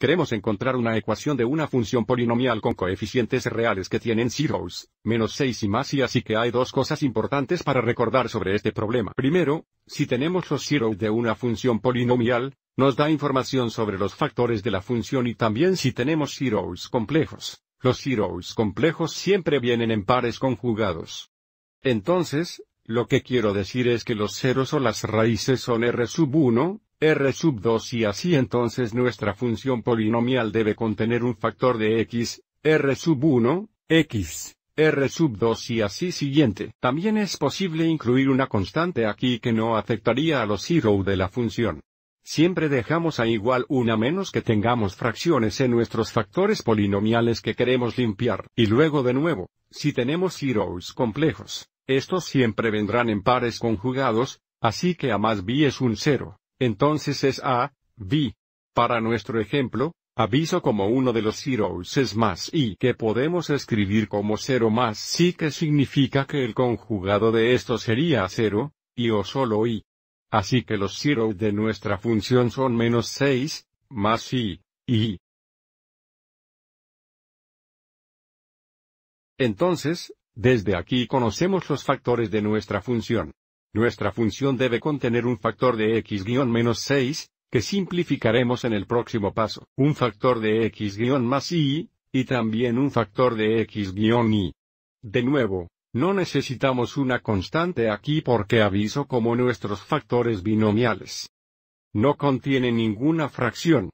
Queremos encontrar una ecuación de una función polinomial con coeficientes reales que tienen zeros, menos 6 y más y así que hay dos cosas importantes para recordar sobre este problema. Primero, si tenemos los zeros de una función polinomial, nos da información sobre los factores de la función y también si tenemos zeros complejos. Los zeros complejos siempre vienen en pares conjugados. Entonces, lo que quiero decir es que los ceros o las raíces son R sub 1, R sub 2 y así entonces nuestra función polinomial debe contener un factor de x, R sub 1, x, R sub 2 y así siguiente. También es posible incluir una constante aquí que no afectaría a los zero de la función. Siempre dejamos a igual una menos que tengamos fracciones en nuestros factores polinomiales que queremos limpiar. Y luego de nuevo, si tenemos zeros complejos, estos siempre vendrán en pares conjugados, así que a más b es un cero. Entonces es A, B. Para nuestro ejemplo, aviso como uno de los zeros es más I que podemos escribir como 0 más sí que significa que el conjugado de esto sería 0, y o solo I. Así que los zeros de nuestra función son menos 6, más y, y. Entonces, desde aquí conocemos los factores de nuestra función. Nuestra función debe contener un factor de x-6, que simplificaremos en el próximo paso, un factor de x- más y, y también un factor de x-y. De nuevo, no necesitamos una constante aquí porque aviso como nuestros factores binomiales no contiene ninguna fracción.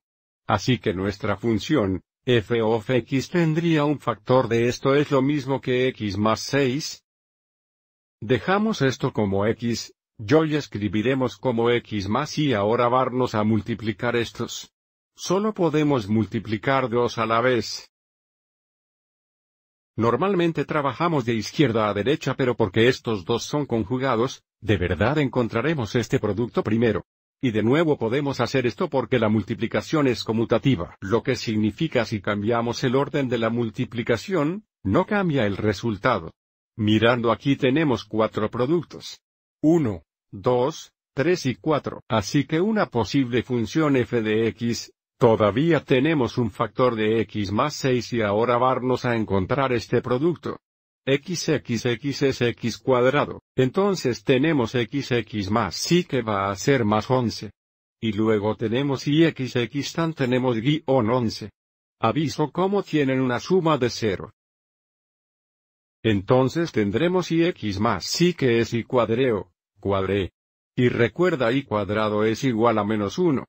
Así que nuestra función, f of x tendría un factor de esto es lo mismo que x más 6, Dejamos esto como x, y escribiremos como x más y ahora vamos a multiplicar estos. Solo podemos multiplicar dos a la vez. Normalmente trabajamos de izquierda a derecha pero porque estos dos son conjugados, de verdad encontraremos este producto primero. Y de nuevo podemos hacer esto porque la multiplicación es conmutativa, lo que significa si cambiamos el orden de la multiplicación, no cambia el resultado. Mirando aquí tenemos cuatro productos. 1, 2, 3 y 4. Así que una posible función f de x, todavía tenemos un factor de x más 6 y ahora vamos a encontrar este producto. xxx es x cuadrado, entonces tenemos xx más sí que va a ser más 11. Y luego tenemos y x tan tenemos guión 11. Aviso cómo tienen una suma de 0. Entonces tendremos y x más y que es y cuadreo, cuadré. Y recuerda y cuadrado es igual a menos 1.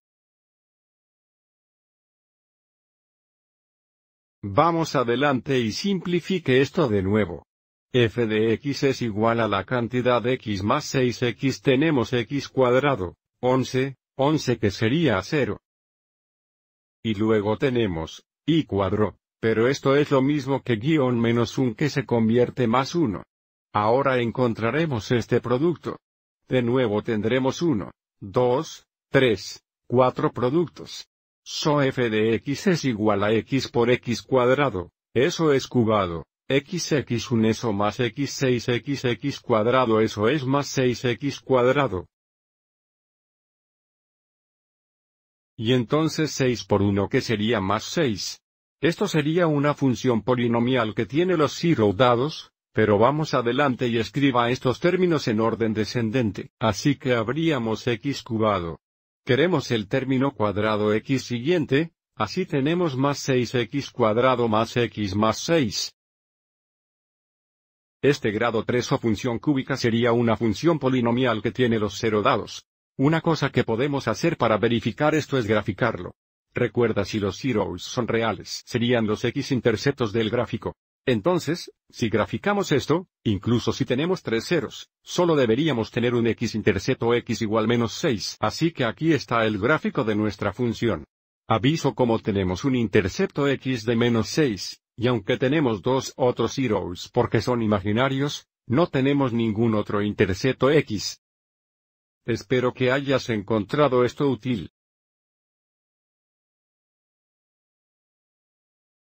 Vamos adelante y simplifique esto de nuevo. f de x es igual a la cantidad x más 6x tenemos x cuadrado, 11, 11 que sería 0. Y luego tenemos, y cuadro, pero esto es lo mismo que guión menos un que se convierte más 1. Ahora encontraremos este producto. De nuevo tendremos 1, 2, 3, 4 productos. So f de x es igual a x por x cuadrado, eso es cubado, xx1 eso más x6xx cuadrado eso es más 6x cuadrado. Y entonces 6 por 1 que sería más 6. Esto sería una función polinomial que tiene los cero dados, pero vamos adelante y escriba estos términos en orden descendente. Así que habríamos x cubado. Queremos el término cuadrado x siguiente, así tenemos más 6x cuadrado más x más 6. Este grado 3 o función cúbica sería una función polinomial que tiene los cero dados. Una cosa que podemos hacer para verificar esto es graficarlo. Recuerda si los zeros son reales, serían los x-interceptos del gráfico. Entonces, si graficamos esto, incluso si tenemos tres ceros, solo deberíamos tener un x-intercepto x igual menos 6. Así que aquí está el gráfico de nuestra función. Aviso como tenemos un intercepto x de menos 6, y aunque tenemos dos otros zeros porque son imaginarios, no tenemos ningún otro intercepto x. Espero que hayas encontrado esto útil.